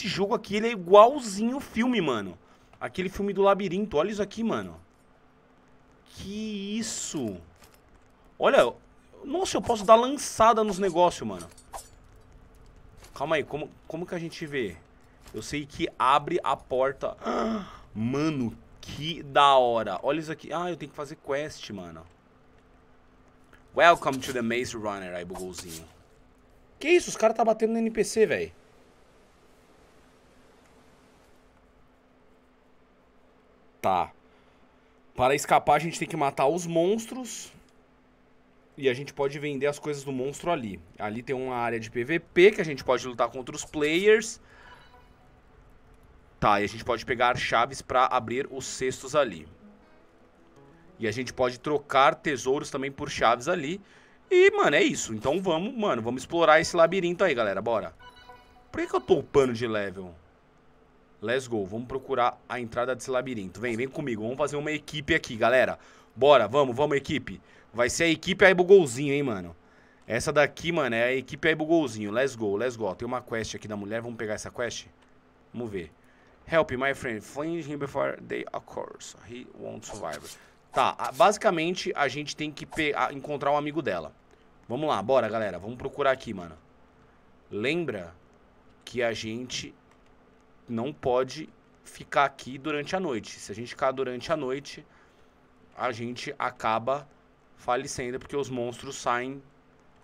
esse jogo aqui, ele é igualzinho o filme, mano. Aquele filme do labirinto. Olha isso aqui, mano. Que isso. Olha. Nossa, eu posso dar lançada nos negócios, mano. Calma aí. Como, como que a gente vê? Eu sei que abre a porta. mano, que da hora. Olha isso aqui. Ah, eu tenho que fazer quest, mano. Welcome to the Maze Runner. Aí, bugolzinho. Que isso? Os caras tá batendo no NPC, velho. Tá. Para escapar, a gente tem que matar os monstros. E a gente pode vender as coisas do monstro ali. Ali tem uma área de PVP que a gente pode lutar contra os players. Tá, e a gente pode pegar chaves para abrir os cestos ali. E a gente pode trocar tesouros também por chaves ali. E, mano, é isso. Então vamos, mano, vamos explorar esse labirinto aí, galera. Bora. Por que, que eu tô upando de level? Let's go. Vamos procurar a entrada desse labirinto. Vem, vem comigo. Vamos fazer uma equipe aqui, galera. Bora, vamos, vamos, equipe. Vai ser a equipe aí bugolzinho, hein, mano. Essa daqui, mano, é a equipe aí bugolzinho. Let's go, let's go. Tem uma quest aqui da mulher. Vamos pegar essa quest? Vamos ver. Help, my friend. Fling him before they occur. He won't survive. Tá, basicamente a gente tem que encontrar o um amigo dela. Vamos lá, bora, galera. Vamos procurar aqui, mano. Lembra que a gente não pode ficar aqui durante a noite. Se a gente ficar durante a noite, a gente acaba falecendo porque os monstros saem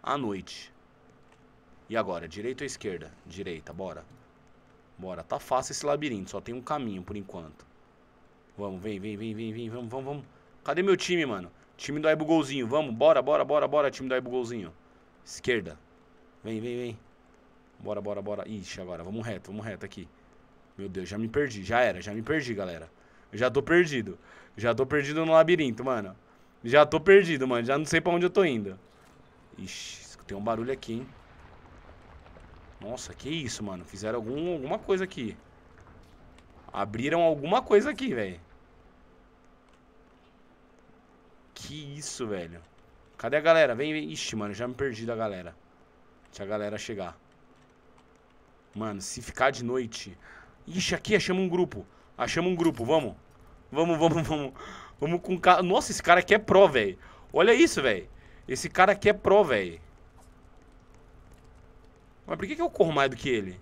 à noite. E agora, direita ou esquerda? Direita, bora. Bora, tá fácil esse labirinto, só tem um caminho por enquanto. Vamos, vem, vem, vem, vem, vem, vamos, vamos, vamos. Cadê meu time, mano? Time do Aibugolzinho, vamos, bora, bora, bora, bora, time do Aibugolzinho. Esquerda. Vem, vem, vem. Bora, bora, bora. Ixi, agora, vamos reto, vamos reto aqui. Meu Deus, já me perdi. Já era, já me perdi, galera. já tô perdido. Já tô perdido no labirinto, mano. Já tô perdido, mano. Já não sei pra onde eu tô indo. Ixi, escutei um barulho aqui, hein. Nossa, que isso, mano. Fizeram algum, alguma coisa aqui. Abriram alguma coisa aqui, velho. Que isso, velho. Cadê a galera? Vem, vem. Ixi, mano, já me perdi da galera. Deixa a galera chegar. Mano, se ficar de noite... Ixi, aqui achamos um grupo. Achamos ah, um grupo, vamos. Vamos, vamos, vamos. Vamos com cara. Nossa, esse cara aqui é pro, velho. Olha isso, velho. Esse cara aqui é pro, velho. Mas por que, que eu corro mais do que ele?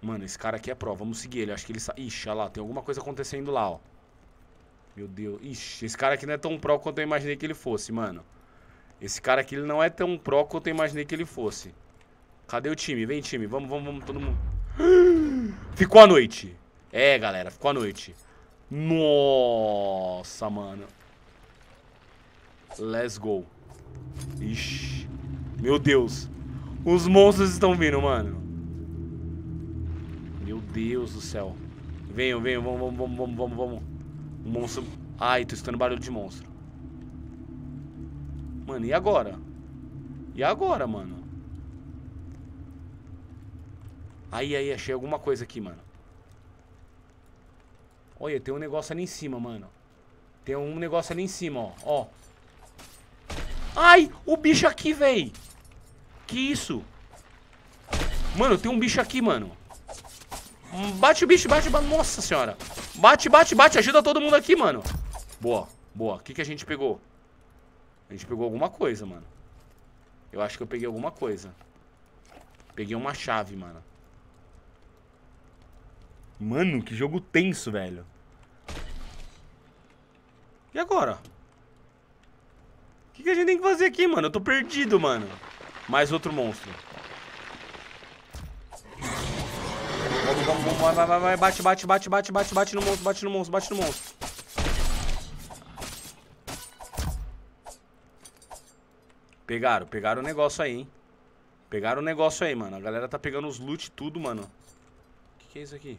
Mano, esse cara aqui é pro. Vamos seguir ele. Acho que ele sai. Ixi, olha lá. Tem alguma coisa acontecendo lá, ó. Meu Deus. Ixi, esse cara aqui não é tão pro quanto eu imaginei que ele fosse, mano. Esse cara aqui ele não é tão pro quanto eu imaginei que ele fosse. Cadê o time? Vem, time. Vamos, vamos, vamos, todo mundo. Ficou a noite. É, galera, ficou a noite. Nossa, mano. Let's go. Ixi. Meu Deus. Os monstros estão vindo, mano. Meu Deus do céu. Venham, venham, vamos, vamos, vamos, vamos, vamos. vamos. Um monstro. Ai, tô escutando barulho de monstro. Mano, e agora? E agora, mano? Aí, aí, achei alguma coisa aqui, mano. Olha, tem um negócio ali em cima, mano. Tem um negócio ali em cima, ó. ó. Ai, o bicho aqui, véi. Que isso? Mano, tem um bicho aqui, mano. Bate o bicho, bate, bate. Nossa senhora. Bate, bate, bate. Ajuda todo mundo aqui, mano. Boa, boa. O que, que a gente pegou? A gente pegou alguma coisa, mano. Eu acho que eu peguei alguma coisa. Peguei uma chave, mano. Mano, que jogo tenso, velho. E agora? O que, que a gente tem que fazer aqui, mano? Eu tô perdido, mano. Mais outro monstro. Vamos, vamos, vamos. Vai, vai, vai, vai. Bate, bate, bate, bate, bate, bate no monstro, bate no monstro, bate no monstro. Pegaram, pegaram o negócio aí, hein. Pegaram o negócio aí, mano. A galera tá pegando os loot tudo, mano. O que, que é isso aqui?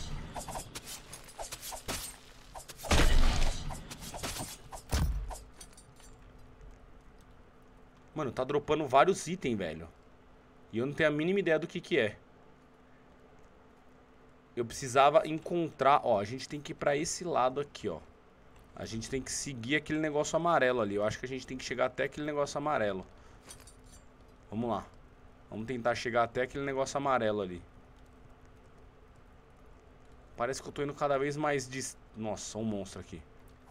Mano, tá dropando vários itens, velho. E eu não tenho a mínima ideia do que que é. Eu precisava encontrar... Ó, a gente tem que ir pra esse lado aqui, ó. A gente tem que seguir aquele negócio amarelo ali. Eu acho que a gente tem que chegar até aquele negócio amarelo. Vamos lá. Vamos tentar chegar até aquele negócio amarelo ali. Parece que eu tô indo cada vez mais... Dis... Nossa, um monstro aqui.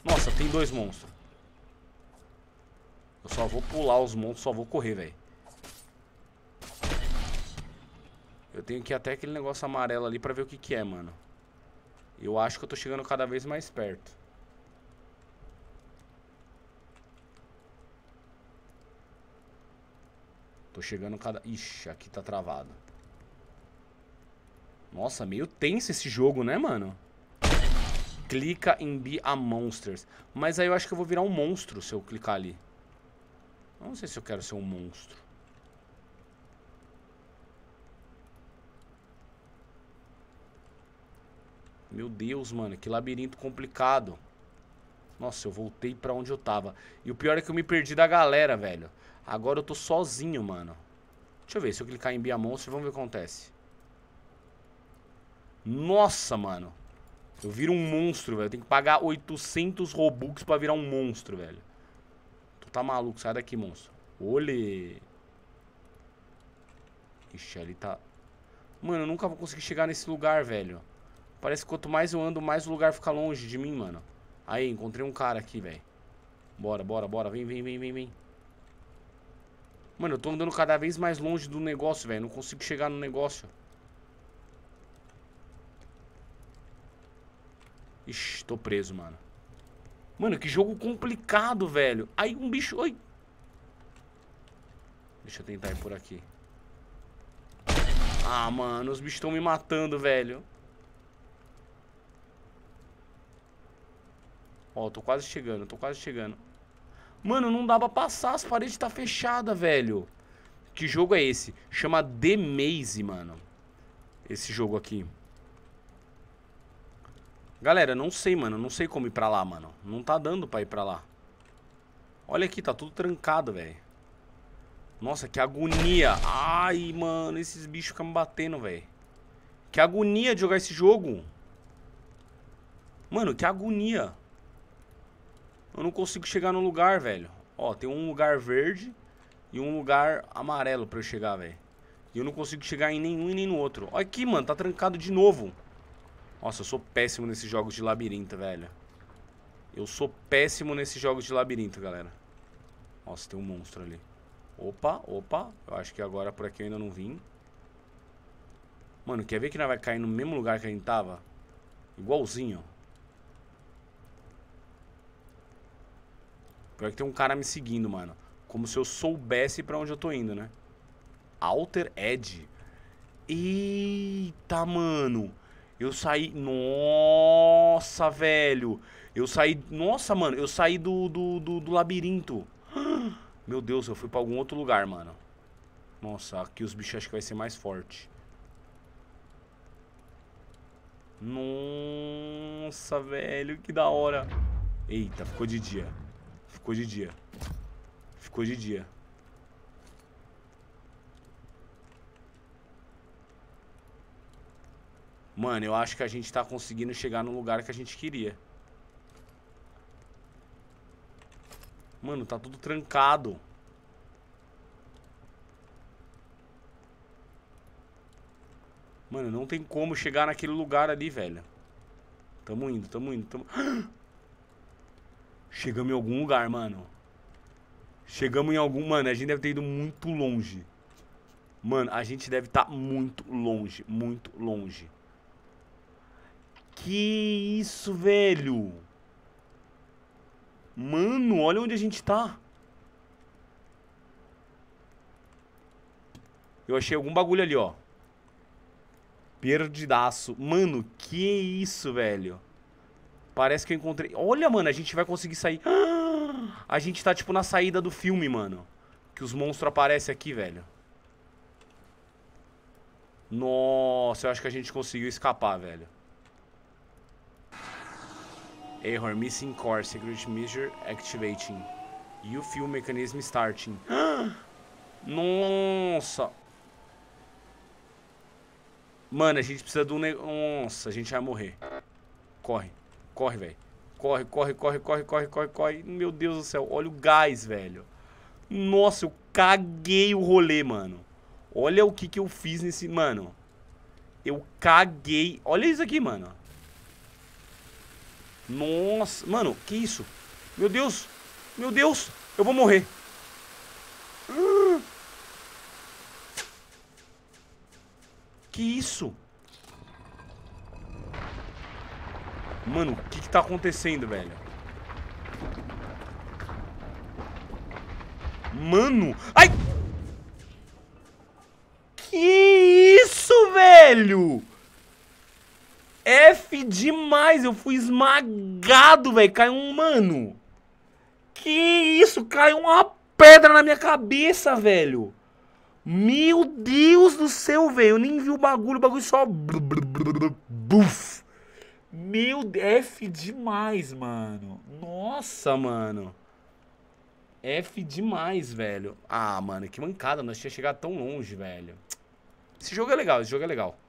Nossa, tem dois monstros. Eu só vou pular os montes, só vou correr, velho. Eu tenho que ir até aquele negócio amarelo ali pra ver o que que é, mano. Eu acho que eu tô chegando cada vez mais perto. Tô chegando cada... Ixi, aqui tá travado. Nossa, meio tenso esse jogo, né, mano? Clica em Be a Monsters. Mas aí eu acho que eu vou virar um monstro se eu clicar ali. Não sei se eu quero ser um monstro. Meu Deus, mano, que labirinto complicado. Nossa, eu voltei pra onde eu tava. E o pior é que eu me perdi da galera, velho. Agora eu tô sozinho, mano. Deixa eu ver, se eu clicar em Bia Monstro, vamos ver o que acontece. Nossa, mano. Eu viro um monstro, velho. Eu tenho que pagar 800 Robux pra virar um monstro, velho tá maluco, sai daqui, monstro. Olê. Ixi, ali tá... Mano, eu nunca vou conseguir chegar nesse lugar, velho. Parece que quanto mais eu ando, mais o lugar fica longe de mim, mano. Aí, encontrei um cara aqui, velho. Bora, bora, bora. Vem, vem, vem, vem, vem. Mano, eu tô andando cada vez mais longe do negócio, velho. Não consigo chegar no negócio. Ixi, tô preso, mano. Mano, que jogo complicado, velho. Aí um bicho... oi. Deixa eu tentar ir por aqui. Ah, mano, os bichos estão me matando, velho. Ó, tô quase chegando, tô quase chegando. Mano, não dá pra passar, as paredes tá fechada, velho. Que jogo é esse? Chama The Maze, mano. Esse jogo aqui. Galera, não sei, mano. Não sei como ir pra lá, mano. Não tá dando pra ir pra lá. Olha aqui, tá tudo trancado, velho. Nossa, que agonia. Ai, mano, esses bichos ficam me batendo, velho. Que agonia de jogar esse jogo. Mano, que agonia. Eu não consigo chegar no lugar, velho. Ó, tem um lugar verde e um lugar amarelo pra eu chegar, velho. E eu não consigo chegar em nenhum e nem no outro. Olha aqui, mano, tá trancado de novo. Nossa, eu sou péssimo nesses jogos de labirinto, velho. Eu sou péssimo nesses jogos de labirinto, galera. Nossa, tem um monstro ali. Opa, opa. Eu acho que agora por aqui eu ainda não vim. Mano, quer ver que nós vai cair no mesmo lugar que a gente tava? Igualzinho. Pior que tem um cara me seguindo, mano. Como se eu soubesse pra onde eu tô indo, né? Alter Edge. Eita, mano. Eu saí. Nossa, velho. Eu saí. Nossa, mano. Eu saí do, do, do, do labirinto. Meu Deus, eu fui pra algum outro lugar, mano. Nossa, aqui os bichos acho que vai ser mais forte. Nossa, velho, que da hora. Eita, ficou de dia. Ficou de dia. Ficou de dia. Mano, eu acho que a gente tá conseguindo chegar no lugar que a gente queria. Mano, tá tudo trancado. Mano, não tem como chegar naquele lugar ali, velho. Tamo indo, tamo indo, tamo... Chegamos em algum lugar, mano. Chegamos em algum... Mano, a gente deve ter ido muito longe. Mano, a gente deve estar tá muito longe, muito longe. Que isso, velho? Mano, olha onde a gente tá. Eu achei algum bagulho ali, ó. Perdidaço. Mano, que isso, velho? Parece que eu encontrei... Olha, mano, a gente vai conseguir sair. A gente tá, tipo, na saída do filme, mano. Que os monstros aparecem aqui, velho. Nossa, eu acho que a gente conseguiu escapar, velho. Error missing core security measure activating. E o fuel mechanism starting. Nossa! Mano, a gente precisa de um Nossa, a gente vai morrer. Corre. Corre, velho. Corre, corre, corre, corre, corre, corre, corre. Meu Deus do céu, olha o gás, velho. Nossa, eu caguei o rolê, mano. Olha o que que eu fiz nesse... Mano, eu caguei... Olha isso aqui, mano. Nossa, mano, que isso? Meu Deus, meu Deus, eu vou morrer. Que isso? Mano, o que que tá acontecendo, velho? Mano! Ai! Que isso, velho? F demais, eu fui esmagado, velho. Caiu um mano. Que isso, caiu uma pedra na minha cabeça, velho. Meu Deus do céu, velho. Eu nem vi o bagulho, o bagulho só. Buf. Meu F demais, mano. Nossa, mano. F demais, velho. Ah, mano, que mancada. Nós tinha chegado tão longe, velho. Esse jogo é legal, esse jogo é legal.